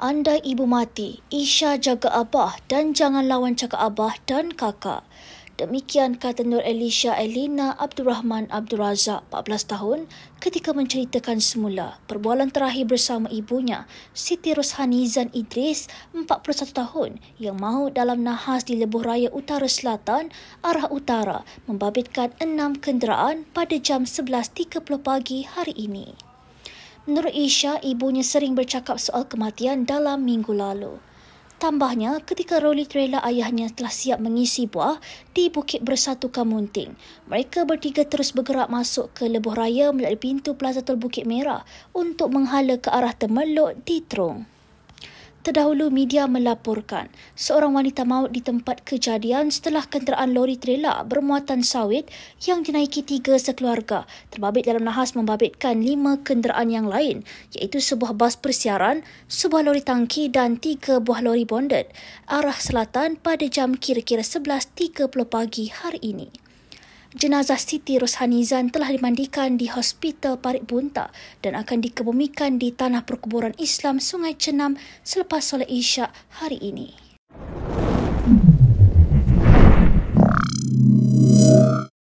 Andai ibu mati, Isha jaga abah dan jangan lawan cakap abah dan kakak. Demikian kata Nur Elisha Elina Abdul Rahman Abdul Razak, 14 tahun, ketika menceritakan semula perbualan terakhir bersama ibunya, Siti Rushanizan Idris, 41 tahun, yang mahu dalam nahas di Lebuh Raya Utara Selatan, arah utara, membabitkan enam kenderaan pada jam 11.30 pagi hari ini. Nur Isha ibunya sering bercakap soal kematian dalam minggu lalu. Tambahnya, ketika roli trela ayahnya telah siap mengisi buah di Bukit Bersatu Kamunting, mereka bertiga terus bergerak masuk ke lebuh raya melalui pintu Plaza Tol Bukit Merah untuk menghala ke arah Temerlok di Trong. Terdahulu media melaporkan seorang wanita maut di tempat kejadian setelah kenderaan lori trela bermuatan sawit yang dinaiki tiga sekeluarga terbabit dalam nahas membabitkan lima kenderaan yang lain iaitu sebuah bas persiaran, sebuah lori tangki dan tiga buah lori bonded arah selatan pada jam kira-kira 11.30 pagi hari ini jenazah Siti Rushanizan telah dimandikan di Hospital Parit Bunta dan akan dikebumikan di Tanah Perkuburan Islam Sungai Cenam selepas solat isyak hari ini.